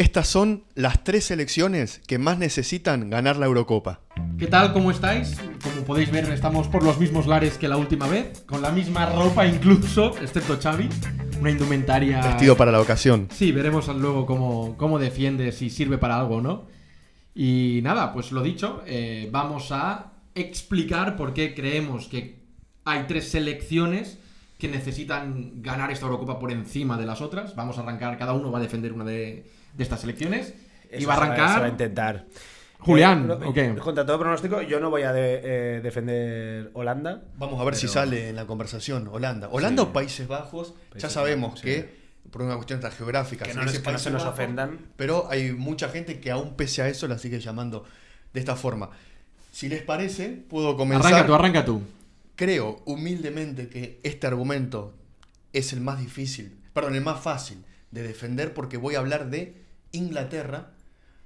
Estas son las tres selecciones que más necesitan ganar la Eurocopa. ¿Qué tal? ¿Cómo estáis? Como podéis ver, estamos por los mismos lares que la última vez, con la misma ropa incluso, excepto Xavi. Una indumentaria... Vestido para la ocasión. Sí, veremos luego cómo, cómo defiende, si sirve para algo o no. Y nada, pues lo dicho, eh, vamos a explicar por qué creemos que hay tres selecciones que necesitan ganar esta Eurocopa por encima de las otras. Vamos a arrancar, cada uno va a defender una de de estas elecciones. y va a arrancar. Se va, a intentar. Julián, eh, Contra todo pronóstico, yo no voy a eh, defender Holanda. Vamos a ver si sale en la conversación Holanda. Holanda o Países Bajos, ya sabemos que, por una cuestión geográfica, que no, que no se nos ofendan. Pero hay mucha gente que aún pese a eso la sigue llamando de esta forma. Si les parece, puedo comenzar. Arranca tú, arranca tú. Creo humildemente que este argumento es el más difícil, perdón, el más fácil de defender porque voy a hablar de Inglaterra,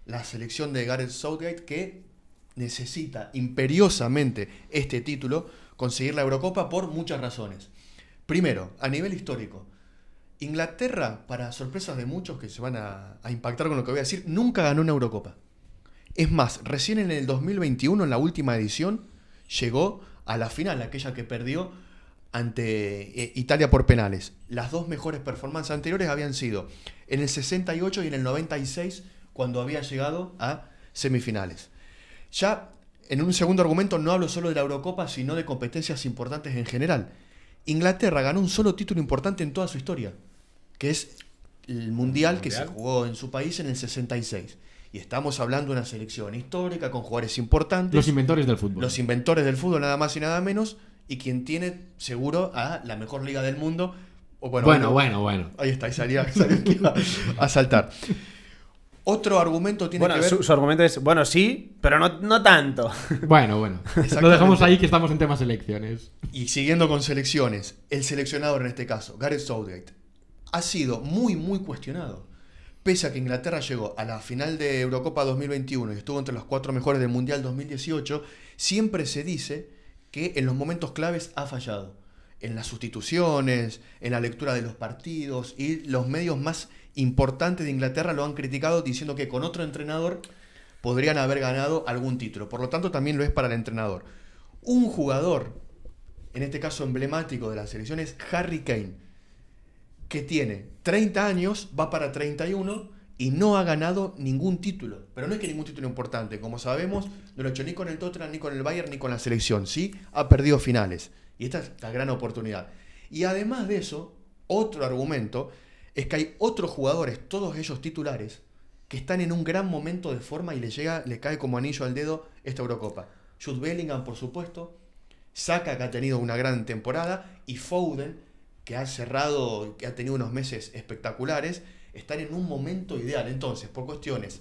la selección de Gareth Southgate que necesita imperiosamente este título, conseguir la Eurocopa por muchas razones. Primero, a nivel histórico, Inglaterra, para sorpresas de muchos que se van a, impactar con lo que voy a decir, nunca ganó una Eurocopa. Es más, recién en el 2021, en la última edición, llegó a la final, aquella que perdió ante eh, Italia por penales. Las dos mejores performances anteriores habían sido en el 68 y en el 96 cuando había llegado a semifinales. Ya en un segundo argumento no hablo solo de la Eurocopa, sino de competencias importantes en general. Inglaterra ganó un solo título importante en toda su historia, que es el Mundial, que se jugó en su país en el 66. Y estamos hablando de una selección histórica, con jugadores importantes. Los inventores del fútbol. Los inventores del fútbol, nada más y nada menos. Y quien tiene seguro a la mejor liga del mundo, bueno, bueno, bueno, Ahí está, ahí salía, a saltar. Otro argumento tiene que ver. Su, su, argumento es, bueno, sí, pero no, no tanto. Bueno, bueno. Lo dejamos ahí que estamos en temas elecciones. Y siguiendo con selecciones, el seleccionador en este caso, Gareth Southgate, ha sido muy, muy cuestionado. Pese a que Inglaterra llegó a la final de Eurocopa 2021 y estuvo entre los cuatro mejores del Mundial 2018, siempre se dice que en los momentos claves ha fallado en las sustituciones, en la lectura de los partidos, y los medios más importantes de Inglaterra lo han criticado diciendo que con otro entrenador podrían haber ganado algún título. Por lo tanto, también lo es para el entrenador. Un jugador, en este caso emblemático de la selección, es Harry Kane, que tiene 30 años, va para 31 y no ha ganado ningún título. Pero no es que ningún título importante. Como sabemos, no lo ha hecho ni con el Tottenham, ni con el Bayern, ni con la selección. Sí, ha perdido finales. Y esta es la gran oportunidad. Y además de eso, otro argumento es que hay otros jugadores, todos ellos titulares, que están en un gran momento de forma y le llega, le cae como anillo al dedo esta Eurocopa. Jude Bellingham, por supuesto, Saka, que ha tenido una gran temporada, y Foden, que ha cerrado, que ha tenido unos meses espectaculares, están en un momento ideal. Entonces, por cuestiones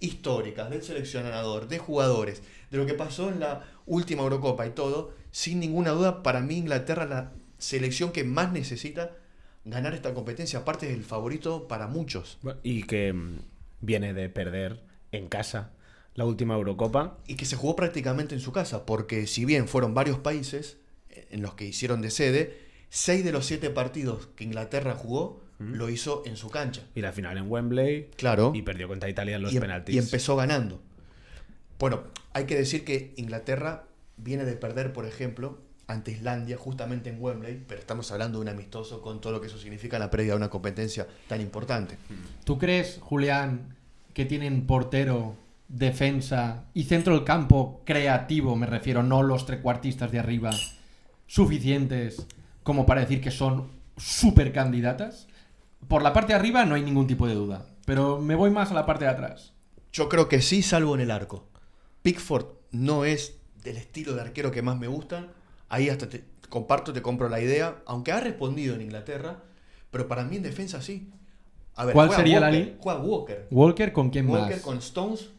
históricas, del seleccionador, de jugadores, de lo que pasó en la última Eurocopa y todo, sin ninguna duda, para mí Inglaterra es la selección que más necesita ganar esta competencia, aparte es el favorito para muchos. Y que mm, viene de perder en casa la última Eurocopa. Y que se jugó prácticamente en su casa, porque si bien fueron varios países eh, en los que hicieron de sede, seis de los siete partidos que Inglaterra jugó lo hizo en su cancha. Y la final en Wembley. Claro. Y perdió contra Italia en los em- penaltis. Y empezó ganando. Bueno, hay que decir que Inglaterra viene de perder, por ejemplo, ante Islandia, justamente en Wembley, pero estamos hablando de un amistoso con todo lo que eso significa la previa de una competencia tan importante. ¿Tú crees, Julián, que tienen portero, defensa y centro del campo creativo, me refiero, no los trecuartistas de arriba, suficientes como para decir que son super candidatas? Por la parte de arriba no hay ningún tipo de duda, pero me voy más a la parte de atrás. Yo creo que sí, salvo en el arco. Pickford no es del estilo de arquero que más me gusta, ahí hasta te comparto, te compro la idea, aunque ha respondido en Inglaterra, pero para mí en defensa sí. ¿Cuál sería la línea? Juega Walker. ¿Walker con quién más? Walker con Stones.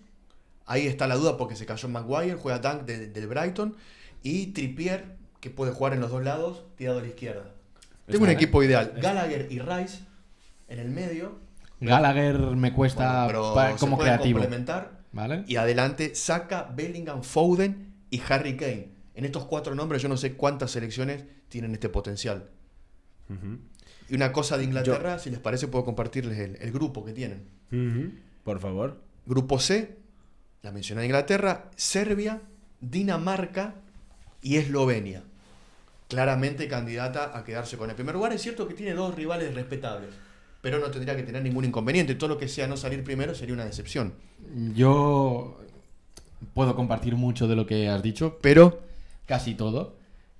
Ahí está la duda porque se cayó Maguire, juega Dunk del Brighton. Y Trippier, que puede jugar en los dos lados, tirado a la izquierda. Tengo un equipo ideal. Gallagher y Rice en el medio. Gallagher me cuesta como creativo. Y adelante saca Bellingham, Foden y Harry Kane. En estos cuatro nombres yo no sé cuántas selecciones tienen este potencial. Y una cosa de Inglaterra, si les parece, puedo compartirles el, grupo que tienen. Por favor. Grupo C, la menciona Inglaterra, Serbia, Dinamarca y Eslovenia. Claramente candidata a quedarse con el primer lugar. Es cierto que tiene dos rivales respetables pero no tendría que tener ningún inconveniente. Todo lo que sea no salir primero sería una decepción. Yo puedo compartir mucho de lo que has dicho, pero casi todo.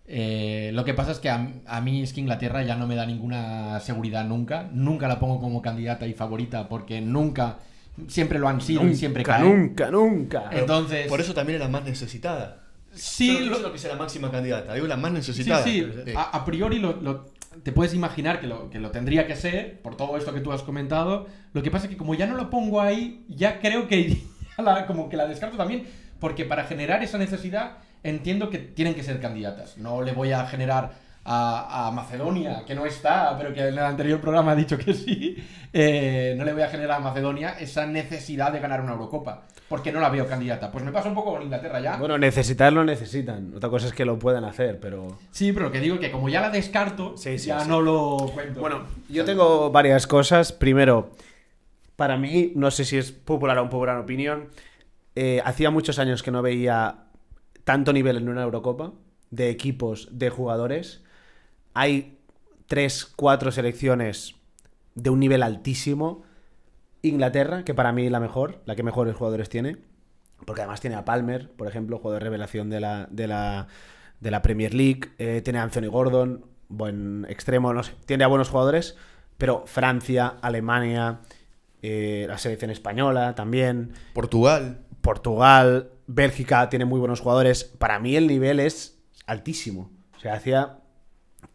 Eh, lo que pasa es que a, mí es que Inglaterra ya no me da ninguna seguridad nunca. Nunca la pongo como candidata y favorita porque nunca, siempre lo han sido y siempre caen. Nunca, nunca. Entonces, por eso también era más necesitada. Sí, no lo... que sea la máxima candidata, digo la más necesitada. Sí, sí. A, priori lo, te puedes imaginar que lo, que lo tendría que ser, por todo esto que tú has comentado. Lo que pasa es que como ya no lo pongo ahí, ya creo que la, como que la descarto también, porque para generar esa necesidad entiendo que tienen que ser candidatas. No le voy a generar a, Macedonia, que no está, pero que en el anterior programa ha dicho que sí. Eh, no le voy a generar a Macedonia esa necesidad de ganar una Eurocopa porque no la veo candidata. Pues me pasa un poco con Inglaterra ya. Bueno, necesitarlo necesitan. Otra cosa es que lo puedan hacer, pero. Sí, pero lo que digo que como ya la descarto, sí, ya no lo cuento. Bueno, yo tengo varias cosas. Primero, para mí, no sé si es popular o un popular opinión. Eh, hacía muchos años que no veía tanto nivel en una Eurocopa de equipos, de jugadores. Hay tres, cuatro selecciones de un nivel altísimo Inglaterra, que para mí es la mejor, la que mejores jugadores tiene, porque además tiene a Palmer, por ejemplo, jugador de revelación de la, Premier League, eh, tiene a Anthony Gordon, buen extremo, no sé, tiene a buenos jugadores, pero Francia, Alemania, eh, la selección española también. Portugal. Portugal, Bélgica tiene muy buenos jugadores. Para mí el nivel es altísimo. O sea, hacía,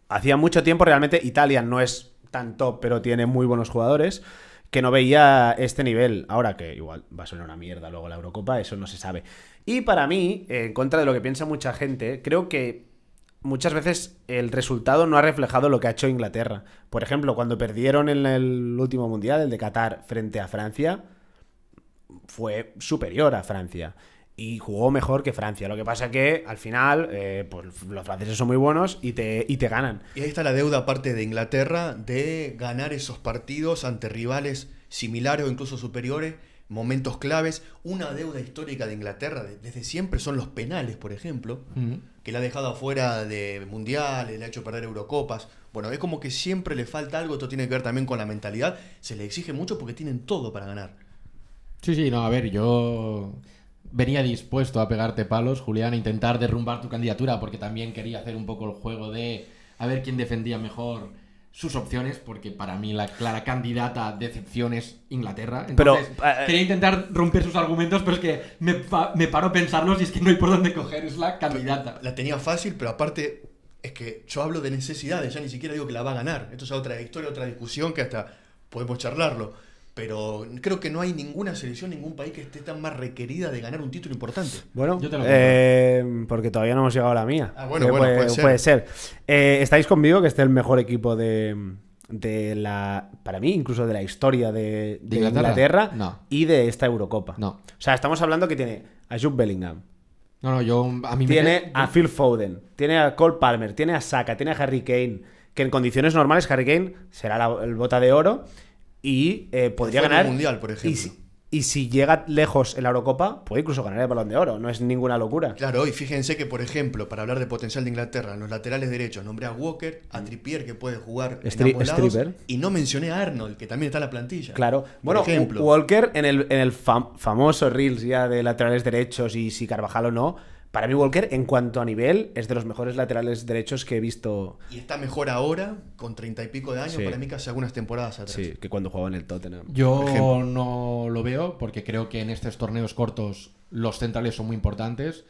hacía mucho tiempo realmente Italia no es tan top, pero tiene muy buenos jugadores que no veía este nivel. Ahora que igual va a sonar una mierda luego la Eurocopa, eso no se sabe. Y para mí, en contra de lo que piensa mucha gente, creo que muchas veces el resultado no ha reflejado lo que ha hecho Inglaterra. Por ejemplo, cuando perdieron en el último mundial, el de Qatar, frente a Francia, fue superior a Francia y jugó mejor que Francia. Lo que pasa que al final, eh, pues los franceses son muy buenos y te, te ganan. Y ahí está la deuda aparte de Inglaterra de ganar esos partidos ante rivales similares o incluso superiores, momentos claves. Una deuda histórica de Inglaterra desde siempre son los penales, por ejemplo, que la ha dejado afuera de mundiales, le ha hecho perder Eurocopas. Bueno, es como que siempre le falta algo, esto tiene que ver también con la mentalidad. Se le exige mucho porque tienen todo para ganar. Sí, sí, no, a ver, yo venía dispuesto a pegarte palos, Julián, a intentar derrumbar tu candidatura, porque también quería hacer un poco el juego de a ver quién defendía mejor sus opciones, porque para mí la clara candidata de excepción es Inglaterra. Entonces, pero, eh, quería intentar romper sus argumentos, pero es que me, paro a pensarlos y es que no hay por dónde coger, es la candidata. La tenía fácil, pero aparte es que yo hablo de necesidades, ya ni siquiera digo que la va a ganar. Esto es otra historia, otra discusión que hasta podemos charlarlo pero creo que no hay ninguna selección, ningún país que esté tan más requerida de ganar un título importante. Bueno, eh, porque todavía no hemos llegado a la mía. Ah, bueno, eh, puede, ser. Eh, ¿Estáis conmigo que esté el mejor equipo de, de la, para mí, incluso de la historia de, Inglaterra, y de esta Eurocopa? No. O sea, estamos hablando que tiene a Jude Bellingham, no, no, yo a mí Tiene a Phil Foden, tiene a Cole Palmer, tiene a Saka, tiene a Harry Kane, que en condiciones normales Harry Kane será el bota de oro y eh, podría ganar. mundial, por Y si, llega lejos en la Eurocopa, puede incluso ganar el balón de oro. No es ninguna locura. Claro, y fíjense que, por ejemplo, para hablar de potencial de Inglaterra, en los laterales derechos nombré a Walker, a mm. Trippier, que puede jugar en ambos lados, y no mencioné a Arnold, que también está en la plantilla. Claro, bueno, ejemplo, Walker en el, en el famoso Reels ya de laterales derechos y si Carvajal o no para mí Walker, en cuanto a nivel, es de los mejores laterales derechos que he visto. Y está mejor ahora, con treinta y pico de años, para mí casi algunas temporadas atrás. Sí, que cuando jugaba en el Tottenham. Yo no lo veo, porque creo que en estos torneos cortos los centrales son muy importantes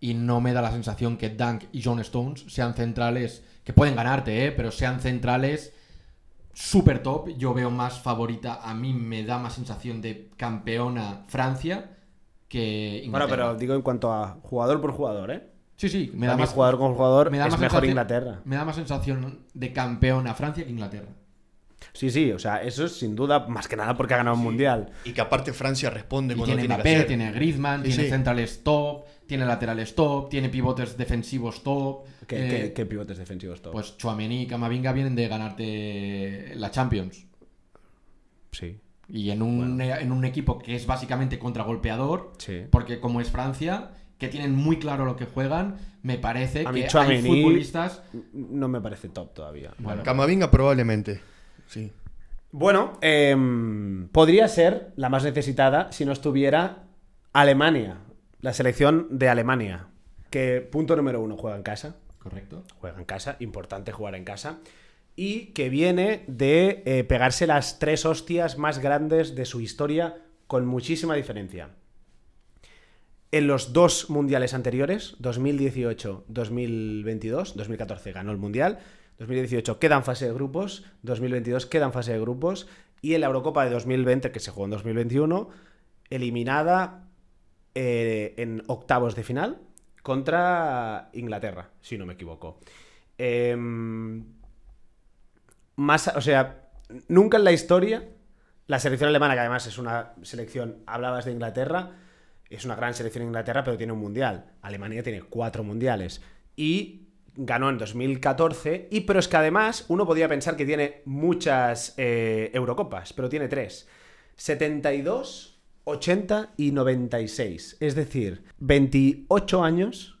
y no me da la sensación que Dunk y John Stones sean centrales, que pueden ganarte, eh, pero sean centrales super top. Yo veo más favorita, a mí me da más sensación de campeona Francia bueno, pero digo en cuanto a jugador por jugador, ¿eh? Sí, sí, me da más jugador con jugador me da es más mejor Inglaterra. Me da más sensación de campeón a Francia que Inglaterra. Sí, sí, o sea, eso es sin duda más que nada porque ha ganado un mundial. Y que aparte Francia responde cuando tiene, tiene Mbappé, que tiene Griezmann, tiene centrales top, tiene laterales top, tiene pivotes defensivos top. Eh, ¿Qué, pivotes defensivos top? Pues Chouameni y Camavinga vienen de ganarte la Champions. Sí. Y e, en un, equipo que es básicamente contragolpeador, porque como es Francia, que tienen muy claro lo que juegan, me parece que hay futbolistas... No me parece top todavía. Camavinga probablemente, sí. Bueno, em, podría ser la más necesitada si no estuviera Alemania, la selección de Alemania, que punto número uno juega en casa. Correcto. Juega en casa, importante jugar en casa y que viene de eh, pegarse las tres hostias más grandes de su historia con muchísima diferencia. En los dos mundiales anteriores, 2018, 2022, 2014 ganó el mundial, 2018 queda en fase de grupos, 2022 queda en fase de grupos y en la Eurocopa de 2020 que se jugó en 2021 eliminada eh, en octavos de final contra Inglaterra, si no me equivoco. Em, más, o sea, nunca en la historia la selección alemana, que además es una selección, hablabas de Inglaterra, es una gran selección Inglaterra, pero tiene un mundial. Alemania tiene cuatro mundiales. Y ganó en 2014, y pero es que además uno podía pensar que tiene muchas eh, Eurocopas, pero tiene tres. 72, 80 y 96. Es decir, 28 años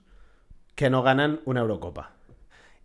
que no ganan una Eurocopa.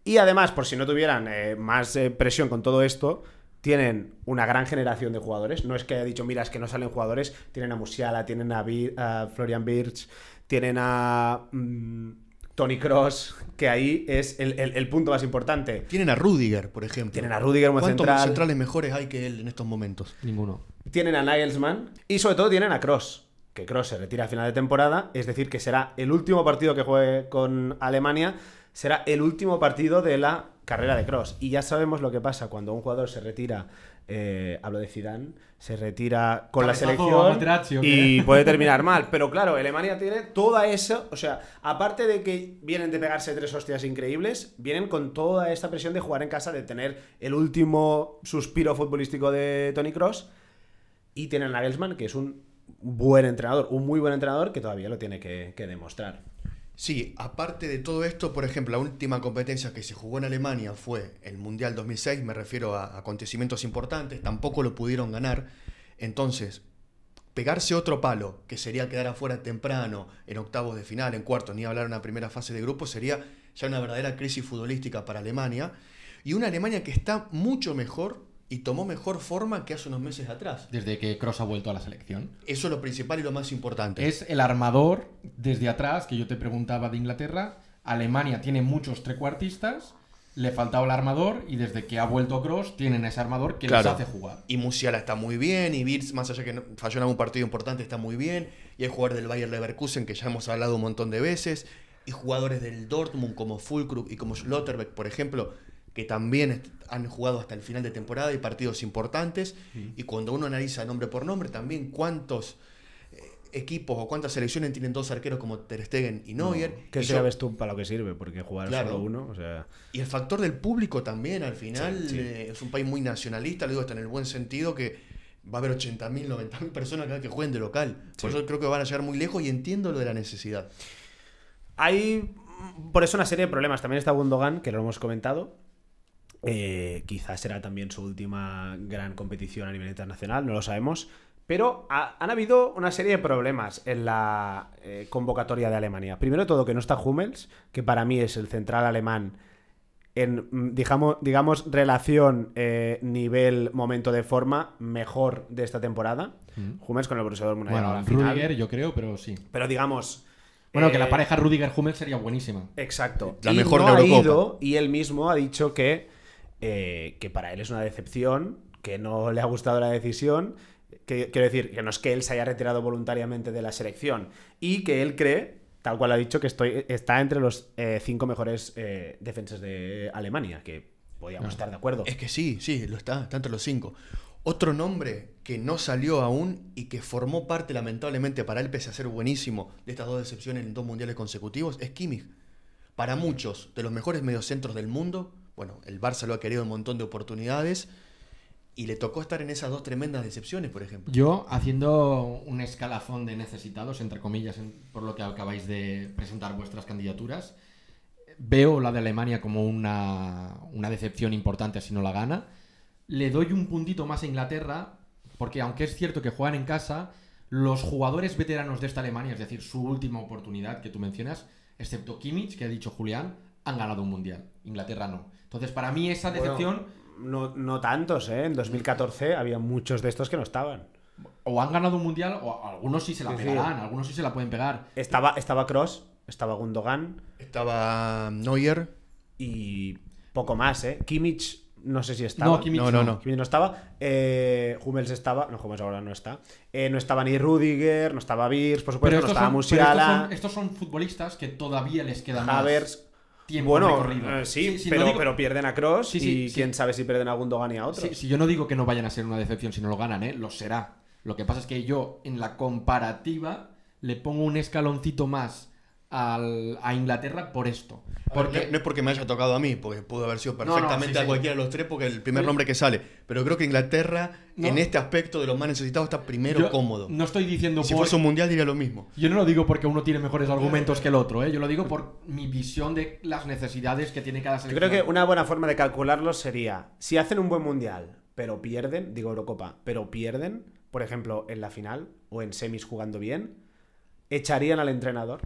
Y además, por si no tuvieran eh, más eh, presión con todo esto, tienen una gran generación de jugadores. No es que haya dicho, mira, es que no salen jugadores. Tienen a Musiala, tienen a, Florian Birch, tienen a mm, Tony Cross, que ahí es el, punto más importante. Tienen a Rudiger, por ejemplo. Tienen a Rudiger como ¿Cuántos centrales mejores hay que él en estos momentos? Ninguno. Tienen a Nagelsmann y sobre todo tienen a Cross que Cross se retira a final de temporada, es decir, que será el último partido que juegue con Alemania, será el último partido de la carrera de Cross. Y ya sabemos lo que pasa cuando un jugador se retira, eh, hablo de Zidane, se retira con la selección y puede terminar mal. Pero claro, Alemania tiene toda eso o sea, aparte de que vienen de pegarse tres hostias increíbles, vienen con toda esta presión de jugar en casa, de tener el último suspiro futbolístico de Tony Cross y tienen a Gelsmann, que es un buen entrenador, un muy buen entrenador que todavía lo tiene que, demostrar. Sí, aparte de todo esto, por ejemplo, la última competencia que se jugó en Alemania fue el Mundial 2006, me refiero a acontecimientos importantes, tampoco lo pudieron ganar. Entonces, pegarse otro palo, que sería quedar afuera temprano, en octavos de final, en cuartos, ni hablar en la primera fase de grupo, sería ya una verdadera crisis futbolística para Alemania. Y una Alemania que está mucho mejor y tomó mejor forma que hace unos meses atrás. Desde que Cross ha vuelto a la selección. Eso es lo principal y lo más importante. Es el armador desde atrás, que yo te preguntaba de Inglaterra. Alemania tiene muchos trecuartistas, le faltaba el armador y desde que ha vuelto Cross tienen ese armador que les hace jugar. Y Musiala está muy bien, y Birz, más allá que falló en algún partido importante, está muy bien. Y el jugador del Bayern Leverkusen que ya hemos hablado un montón de veces. Y jugadores del Dortmund como Fulkrug y como Schlotterbeck, por ejemplo, que también han jugado hasta el final de temporada y partidos importantes. Y cuando uno analiza nombre por nombre, también cuántos eh, equipos o cuántas selecciones tienen dos arqueros como Ter Stegen y Neuer. ¿Qué sabes tú para lo que sirve? Porque jugar solo uno, Y el factor del público también, al final, eh, es un país muy nacionalista, lo digo hasta en el buen sentido, que va a haber 80.000, 90.000 personas cada que jueguen de local. Por eso creo que van a llegar muy lejos y entiendo lo de la necesidad. Hay, por eso, una serie de problemas. También está Gundogan, que lo hemos comentado, eh, quizás será también su última gran competición a nivel internacional, no lo sabemos. Pero han habido una serie de problemas en la eh, convocatoria de Alemania. Primero todo que no está Hummels, que para mí es el central alemán en, digamos, relación eh, nivel momento de forma mejor de esta temporada. Mm. Hummels con el Borussia Dortmund. Bueno, yo creo, pero sí. Pero digamos... Bueno, que la pareja Rudiger-Hummels sería buenísima. Exacto. La mejor Ha ido, y él mismo ha dicho que eh, que para él es una decepción, que no le ha gustado la decisión, que, quiero decir, que no es que él se haya retirado voluntariamente de la selección y que él cree, tal cual ha dicho, que estoy, está entre los eh, cinco mejores eh, defensas de Alemania, que podíamos ah. estar de acuerdo. Es que sí, sí, lo está, está entre los cinco. Otro nombre que no salió aún y que formó parte, lamentablemente, para él, pese a ser buenísimo, de estas dos decepciones en dos mundiales consecutivos, es Kimmich. Para muchos de los mejores mediocentros del mundo, bueno, el Barça lo ha querido un montón de oportunidades y le tocó estar en esas dos tremendas decepciones, por ejemplo. Yo, haciendo un escalafón de necesitados, entre comillas, por lo que acabáis de presentar vuestras candidaturas, veo la de Alemania como una, decepción importante si no la gana. Le doy un puntito más a Inglaterra, porque aunque es cierto que juegan en casa, los jugadores veteranos de esta Alemania, es decir, su última oportunidad que tú mencionas, excepto Kimmich, que ha dicho Julián, han ganado un mundial. Inglaterra no. Entonces, para mí esa decepción... no, no tantos, ¿eh? En 2014 había muchos de estos que no estaban o han ganado un mundial o algunos sí se la pegarán, algunos sí se la pueden pegar. Estaba, estaba Cross, estaba Gundogan, estaba Neuer y poco más, ¿eh? Kimmich no sé si estaba. No, no, no, Kimmich no estaba. Eh, Hummels estaba. No, Hummels ahora no está. Eh, no estaba ni Rudiger, no estaba Birs, por supuesto, no estaba Musiala. Estos son, futbolistas que todavía les quedan más tiempo bueno, recorrido. Eh, sí, pero, pierden a Cross y quién sabe si pierden a Gundogan y a otro si yo no digo que no vayan a ser una decepción si no lo ganan, ¿eh? lo será. Lo que pasa es que yo en la comparativa le pongo un escaloncito más a Inglaterra por esto. no, es porque me haya tocado a mí, porque pudo haber sido perfectamente a cualquiera de los tres, porque el primer nombre que sale. Pero creo que Inglaterra, en este aspecto de los más necesitados, está primero cómodo. No estoy diciendo Si fuese un mundial, diría lo mismo. Yo no lo digo porque uno tiene mejores argumentos que el otro, ¿eh? yo lo digo por mi visión de las necesidades que tiene cada selección. Yo creo que una buena forma de calcularlo sería: si hacen un buen mundial, pero pierden, digo Eurocopa, pero pierden, por ejemplo, en la final o en semis jugando bien, ¿echarían al entrenador?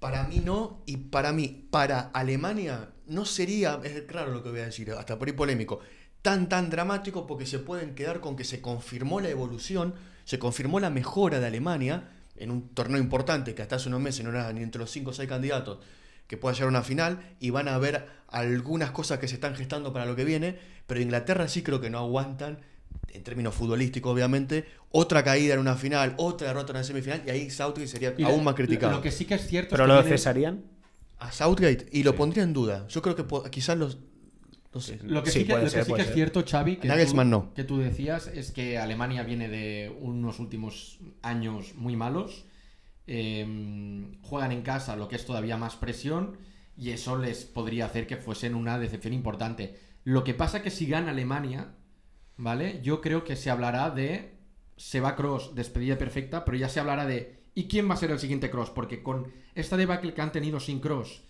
Para mí no, y para mí, para Alemania, no sería, es claro lo que voy a decir, hasta por ahí polémico, tan tan dramático porque se pueden quedar con que se confirmó la evolución, se confirmó la mejora de Alemania en un torneo importante que hasta hace unos meses no era ni entre los 5 o 6 candidatos que pueda llegar a una final y van a ver algunas cosas que se están gestando para lo que viene, pero Inglaterra sí creo que no aguantan en términos futbolísticos, obviamente, otra caída en una final, otra derrota en una semifinal, y ahí Southgate sería aún más criticado. Lo que sí que es cierto ¿Pero es que lo cesarían? A Southgate, y lo pondría en duda. Yo creo que quizás los. Lo que sí, que, es cierto, Xavi, que tú, no. que tú decías, es que Alemania viene de unos últimos años muy malos. Em, juegan en casa, lo que es todavía más presión, y eso les podría hacer que fuesen una decepción importante. Lo que pasa es que si gana Alemania, ¿vale? Yo creo que se hablará de. Se va Cross, despedida perfecta, pero ya se hablará de. ¿Y quién va a ser el siguiente Cross? Porque con esta debacle que han tenido sin Cross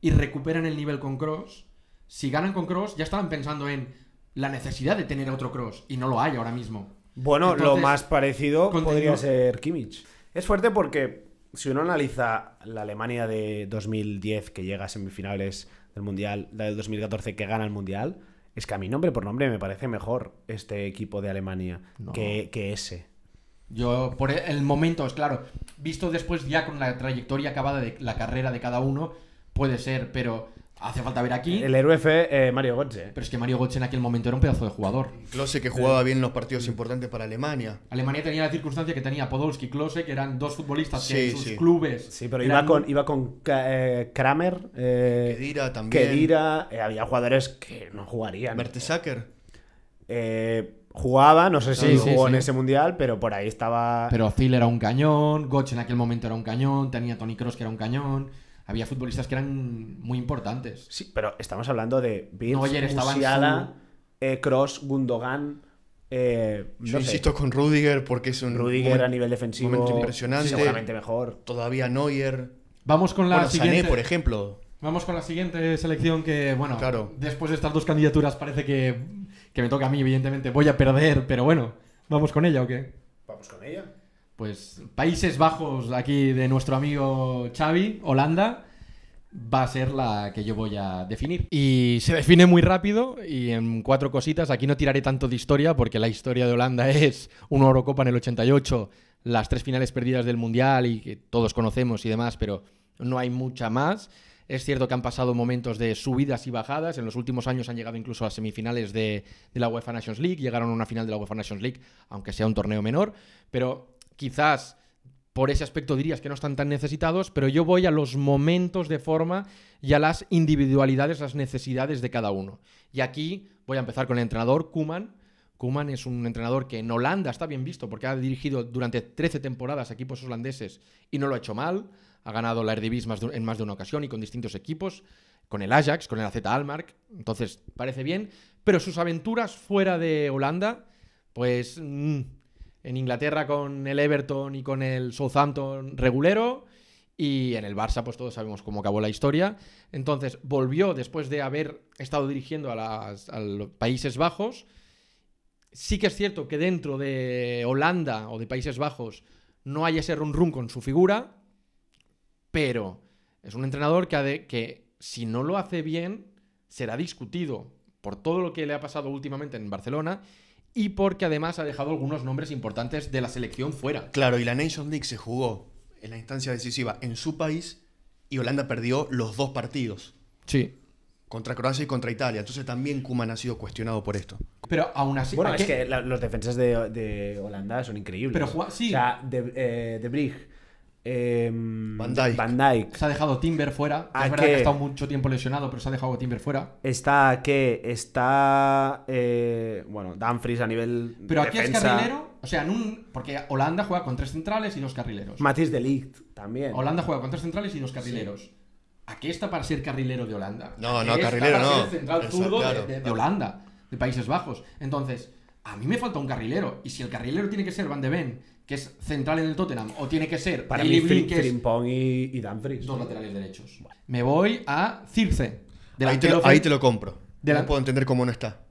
y recuperan el nivel con Cross, si ganan con Cross, ya estaban pensando en la necesidad de tener otro Cross y no lo hay ahora mismo. Bueno, lo más parecido podría ser Kimmich. Es fuerte porque si uno analiza la Alemania de 2010 que llega a semifinales del Mundial, la de 2014 que gana el Mundial, es que a mi nombre por nombre me parece mejor este equipo de Alemania que, que, ese. Yo, por e, el momento, es claro, visto después ya con la trayectoria acabada de la carrera de cada uno, puede ser, pero Hace falta ver aquí. El héroe fue eh, Mario Götze. Pero es que Mario Götze en aquel momento era un pedazo de jugador. Klose que jugaba bien los partidos importantes para Alemania. Alemania tenía la circunstancia que tenía Podolski y Klose, que eran dos futbolistas que en sus clubes. Sí, pero iba con, iba con eh, Kramer. Eh, Kedira también. había jugadores que no jugarían. Mertesacker. jugaba, no sé si jugó en ese mundial, pero por ahí estaba. Pero Phil era un cañón, Gotch en aquel momento era un cañón, tenía Tony Cross que era un cañón había futbolistas que eran muy importantes. Sí, pero estamos hablando de Vince. Musiala, Cross, eh, Gundogan. Eh, Yo insisto con Rudiger porque es un Rudiger a nivel defensivo impresionante. Seguramente mejor. Todavía Neuer. Vamos con la siguiente. por ejemplo. Vamos con la siguiente selección que, bueno, después de estas dos candidaturas parece que, que me toca a mí, evidentemente. Voy a perder, pero bueno, ¿vamos con ella o qué? Vamos con ella. Pues Países Bajos, aquí de nuestro amigo Xavi, Holanda, va a ser la que yo voy a definir. Y se define muy rápido y en cuatro cositas. Aquí no tiraré tanto de historia porque la historia de Holanda es una Eurocopa en el 88, las tres finales perdidas del Mundial y que todos conocemos y demás, pero no hay mucha más. Es cierto que han pasado momentos de subidas y bajadas. En los últimos años han llegado incluso a semifinales de, de la UEFA Nations League. Llegaron a una final de la UEFA Nations League, aunque sea un torneo menor. Pero quizás por ese aspecto dirías que no están tan necesitados, pero yo voy a los momentos de forma y a las individualidades, las necesidades de cada uno. Y aquí voy a empezar con el entrenador Kuman. Kuman es un entrenador que en Holanda está bien visto porque ha dirigido durante 13 temporadas equipos holandeses y no lo ha hecho mal. Ha ganado la Eredivisie en más de una ocasión y con distintos equipos, con el Ajax, con el AZ Almark. Entonces, parece bien, pero sus aventuras fuera de Holanda, pues mm, en Inglaterra con el Everton y con el Southampton regulero. Y en el Barça, pues todos sabemos cómo acabó la historia. Entonces, volvió después de haber estado dirigiendo a, los Países Bajos. Sí que es cierto que dentro de Holanda o de Países Bajos no hay ese run-run con su figura, pero es un entrenador que, ha de, que si no lo hace bien, será discutido por todo lo que le ha pasado últimamente en Barcelona y porque además ha dejado algunos nombres importantes de la selección fuera. Claro, y la Nation League se jugó en la instancia decisiva en su país y Holanda perdió los dos partidos. Sí. Contra Croacia y contra Italia. Entonces también Kuman ha sido cuestionado por esto. Pero aún así. Bueno, es que los defensas de, Holanda son increíbles. Pero sí. O De, eh, eh, Van, Dijk. Se ha dejado Timber fuera. es verdad que, ha estado mucho tiempo lesionado, pero se ha dejado Timber fuera. Está que está. Eh, bueno, Dumfries a nivel. Pero aquí es carrilero. O sea, un, porque Holanda juega con tres centrales y dos carrileros. Matis de Ligt también. Holanda juega con tres centrales y dos carrileros. Aquí está para ser carrilero de Holanda. No, no, carrilero no. central de Holanda, de Países Bajos. Entonces a mí me falta un carrilero. Y si el carrilero tiene que ser Van de Ben que es central en el Tottenham, o tiene que ser para mí que y, y Dos laterales derechos. Me voy a Circe. Ahí te, lo, compro. No puedo entender cómo no está.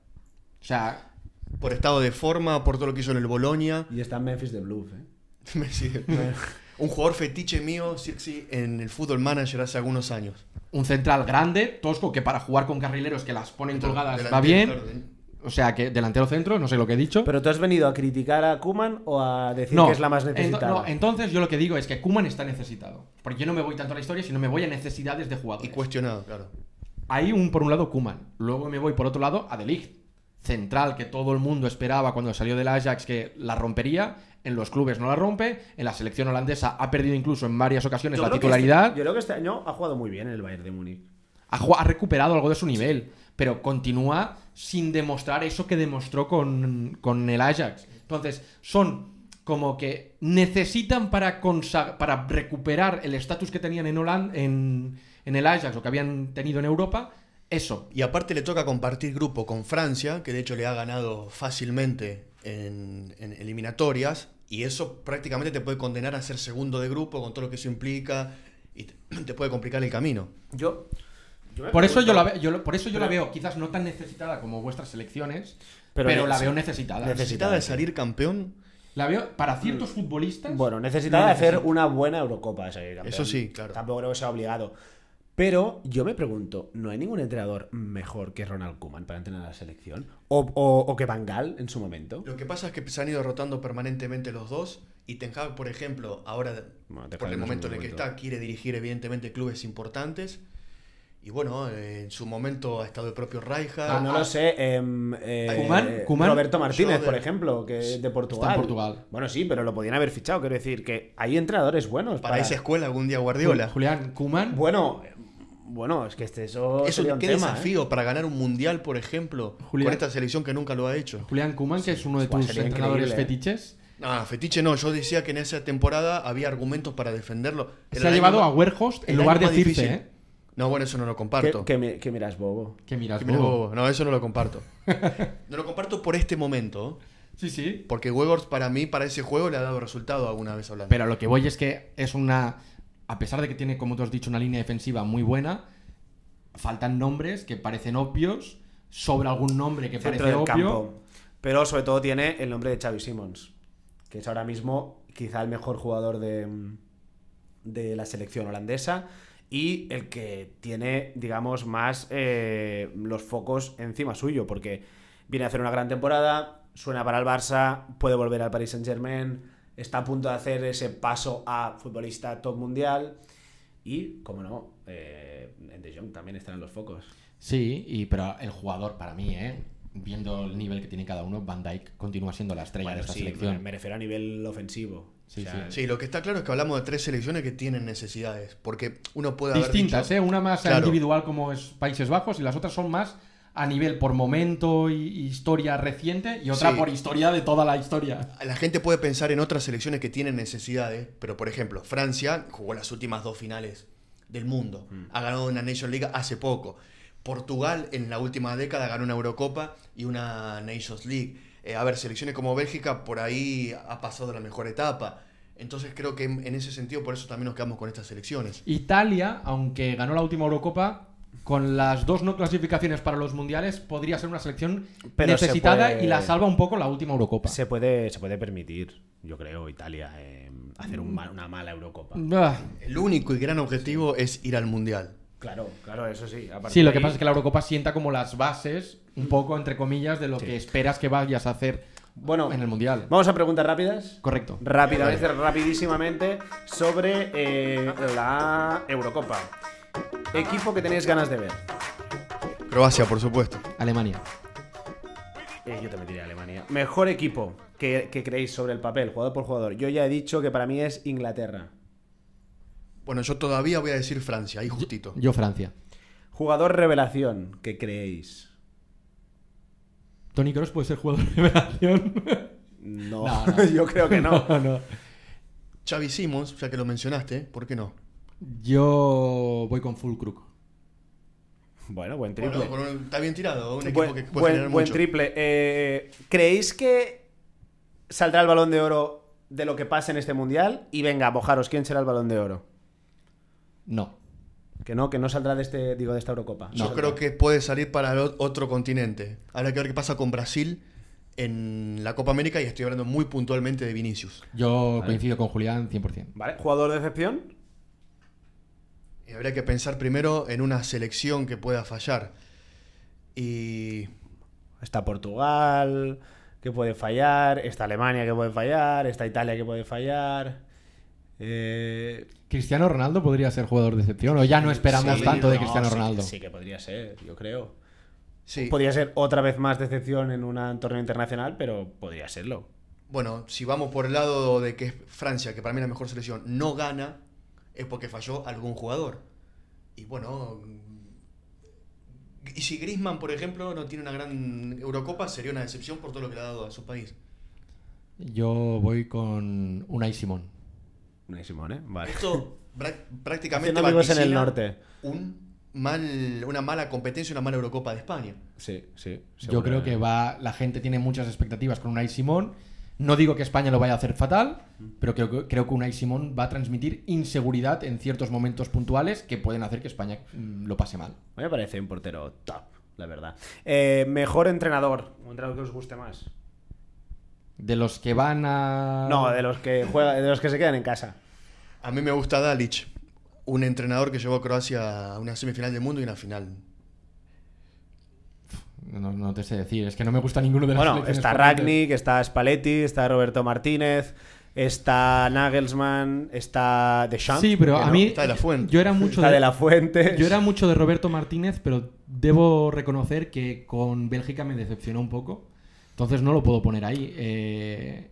O sea, por estado de forma, por todo lo que hizo en el Bolonia. Y está en Memphis de Bluff, ¿eh? un jugador fetiche mío, Circe, en el Football Manager hace algunos años. Un central grande, tosco, que para jugar con carrileros que las ponen colgadas va bien. O sea, que delantero centro, no sé lo que he dicho. Pero tú has venido a criticar a Kuman o a decir que es la más necesitada. no, entonces yo lo que digo es que Kuman está necesitado. Porque yo no me voy tanto a la historia, sino me voy a necesidades de jugadores. Y cuestionado, claro. Hay un, por un lado Kuman, luego me voy por otro lado a Ligt. central que todo el mundo esperaba cuando salió del Ajax que la rompería, en los clubes no la rompe, en la selección holandesa ha perdido incluso en varias ocasiones la titularidad. Este, yo creo que este año ha jugado muy bien el Bayern de Múnich. Ha, recuperado algo de su nivel pero continúa sin demostrar eso que demostró con, el Ajax. Entonces, son como que necesitan para, para recuperar el estatus que tenían en, Holanda, en, el Ajax o que habían tenido en Europa, eso. Y aparte le toca compartir grupo con Francia, que de hecho le ha ganado fácilmente en, eliminatorias, y eso prácticamente te puede condenar a ser segundo de grupo con todo lo que eso implica y te, te puede complicar el camino. Yo por eso, yo la, yo, por eso yo la veo, quizás no tan necesitada como vuestras selecciones, pero, la veo necesitada. Necesitada de salir campeón. La veo para ciertos mm. futbolistas. Bueno, necesitada de hacer una buena Eurocopa de campeón Eso sí, claro. Tampoco creo que sea obligado. Pero yo me pregunto, ¿no hay ningún entrenador mejor que Ronald kuman para entrenar a la selección? ¿O, o, que Van Gaal en su momento? Lo que pasa es que se han ido rotando permanentemente los dos. Y Ten Hag, por ejemplo, ahora, por el momento en el que está, quiere dirigir evidentemente clubes importantes. Y bueno, en su momento ha estado el propio Raija. Ah, no lo sé. Em, eh, Roberto Martínez, por ejemplo, que es de Portugal. Está en Portugal. Bueno, sí, pero lo podían haber fichado. Quiero decir que hay entrenadores buenos. Para, esa escuela algún día Guardiola. Julián Kuman. Bueno, bueno, es que este eso, eso qué desafío ¿eh? para ganar un mundial, por ejemplo, con esta selección que nunca lo ha hecho. Julián Kuman, que es uno de tus entrenadores ¿eh? fetiches. Ah, fetiche no, yo decía que en esa temporada había argumentos para defenderlo. Se ha llevado a Werhost en lugar de ¿eh? No, bueno, eso no lo comparto. Que, miras bobo. Que miras, bobo? No, eso no lo comparto. no lo comparto por este momento. Sí, sí. Porque Wegors para mí, para ese juego, le ha dado resultado alguna vez hablando. Pero lo que voy es que es una. A pesar de que tiene, como tú has dicho, una línea defensiva muy buena, faltan nombres que parecen obvios, sobre algún nombre que parece obvio. Pero sobre todo tiene el nombre de Xavi Simons, que es ahora mismo quizá el mejor jugador de, de la selección holandesa y el que tiene, digamos, más eh, los focos encima suyo, porque viene a hacer una gran temporada, suena para el Barça, puede volver al Paris Saint Germain, está a punto de hacer ese paso a futbolista top mundial y, como no, en eh, De Jong también están los focos. Sí, y pero el jugador para mí, eh, viendo el nivel que tiene cada uno, Van Dijk continúa siendo la estrella de esta selección. Me refiero a nivel ofensivo. Sí, lo que está claro es que hablamos de tres selecciones que tienen necesidades, porque uno puede Distintas, haber ¿eh? Una más individual como es Países Bajos y las otras son más a nivel por momento y historia reciente y otra por historia de toda la historia. La gente puede pensar en otras selecciones que tienen necesidades, pero por ejemplo, Francia jugó las últimas dos finales del mundo, mm. ha ganado una Nations League hace poco. Portugal en la última década ganó una Eurocopa y una Nations League. Eh, a ver, selecciones como Bélgica por ahí ha pasado la mejor etapa. Entonces creo que en, ese sentido por eso también nos quedamos con estas selecciones. Italia, aunque ganó la última Eurocopa, con las dos no clasificaciones para los mundiales podría ser una selección necesitada y la salva un poco la última Eurocopa. Se puede, se puede permitir, yo creo, Italia em, hacer una mala Eurocopa. Ah. El único y gran objetivo es ir al mundial. Claro, claro, eso sí. Sí, lo que pasa es que la Eurocopa sienta como las bases un poco, entre comillas, de lo que esperas que vayas a hacer bueno, en el Mundial. Vamos a preguntas rápidas. Correcto. Rápidamente, rapidísimamente, sobre eh, la Eurocopa. Equipo que tenéis ganas de ver. Croacia, por supuesto. Alemania. Eh, yo también diría Alemania. Mejor equipo que, creéis sobre el papel, jugador por jugador. Yo ya he dicho que para mí es Inglaterra. Bueno, yo todavía voy a decir Francia, ahí justito. Yo, yo Francia. Jugador revelación que creéis. ¿Tony Cross puede ser jugador de Revelación? No, yo creo que no. no, Xavi Simons, ya que lo mencionaste, ¿por qué no? Yo voy con Full Crook. Bueno, buen triple. está bien tirado. Un equipo buen, que triple. Eh, ¿Creéis que saldrá el balón de oro de lo que pase en este mundial? Y venga, bojaros, ¿quién será el balón de oro? No. Que no, que no saldrá de este, digo, de esta Eurocopa. Yo creo que puede salir para otro continente. Habrá que ver qué pasa con Brasil en la Copa América y estoy hablando muy puntualmente de Vinicius. Yo coincido con Julián 100%. ¿Vale? ¿Jugador de excepción? Y habría que pensar primero en una selección que pueda fallar. Y. Está Portugal, que puede fallar. Está Alemania, que puede fallar. Está Italia, que puede fallar. Eh. Cristiano Ronaldo podría ser jugador de excepción, o ya no esperamos tanto de Cristiano Ronaldo. Sí, que podría ser, yo creo. Podría ser otra vez más decepción en un torneo internacional, pero podría serlo. Bueno, si vamos por el lado de que Francia, que para mí es la mejor selección, no gana, es porque falló algún jugador. Y bueno, y si Grisman, por ejemplo, no tiene una gran Eurocopa, sería una decepción por todo lo que le ha dado a su país. Yo voy con Unai Simón. Unai ¿eh? vale. Esto prácticamente en el norte. Un mal, una mala competencia, una mala Eurocopa de España. Sí, sí. Yo creo que va, la gente tiene muchas expectativas con Unai Simón. No digo que España lo vaya a hacer fatal, pero creo, creo que Unai Simón va a transmitir inseguridad en ciertos momentos puntuales que pueden hacer que España mm, lo pase mal. me parece un portero top, la verdad. Eh, mejor entrenador, un entrenador que os guste más. De los que van a. No, de los que juega, de los que se quedan en casa. A mí me gusta Dalic, un entrenador que llevó a Croacia a una semifinal del mundo y una final. No, te sé decir, es que no me gusta ninguno de los Bueno, está Ragnik, está Spalletti, está Roberto Martínez, está Nagelsmann, está De Sí, pero a mí está la yo era mucho está de, la Fuente. Yo era mucho de Roberto Martínez, pero debo reconocer que con Bélgica me decepcionó un poco. Entonces no lo puedo poner ahí. Eh,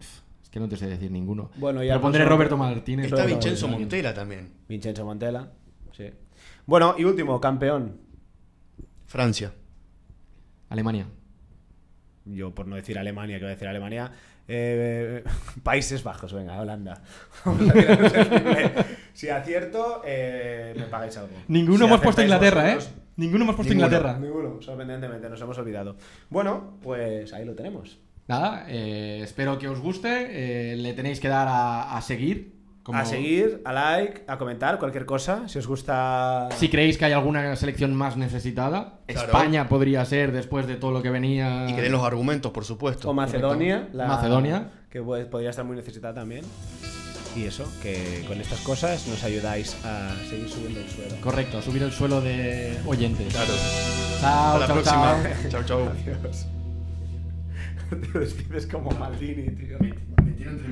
es que no te sé decir ninguno. Bueno, ya pondré Roberto Martínez. Está Vincenzo Montela también. Vincenzo Montella, sí. Bueno, y último, campeón. Francia. Alemania. Yo, por no decir Alemania, que voy decir Alemania. Eh, Países Bajos, venga, Holanda. Si acierto, eh, me pagáis algo. Ninguno hemos puesto Inglaterra, ¿eh? Ninguno hemos puesto Inglaterra. Ninguno, sorprendentemente, nos hemos olvidado. Bueno, pues ahí lo tenemos. Nada, eh, espero que os guste. Eh, le tenéis que dar a, seguir A seguir, a like, a comentar, cualquier cosa. Si os gusta. Si creéis que hay alguna selección más necesitada, España podría ser después de todo lo que venía. Y queréis los argumentos, por supuesto. O Macedonia. La... Macedonia. Que pues, podría estar muy necesitada también y eso, que con estas cosas nos ayudáis a seguir subiendo el suelo. Correcto, subir el suelo de oyentes. Claro. Chao, chao, Chao, chao. Te despides como Maldini,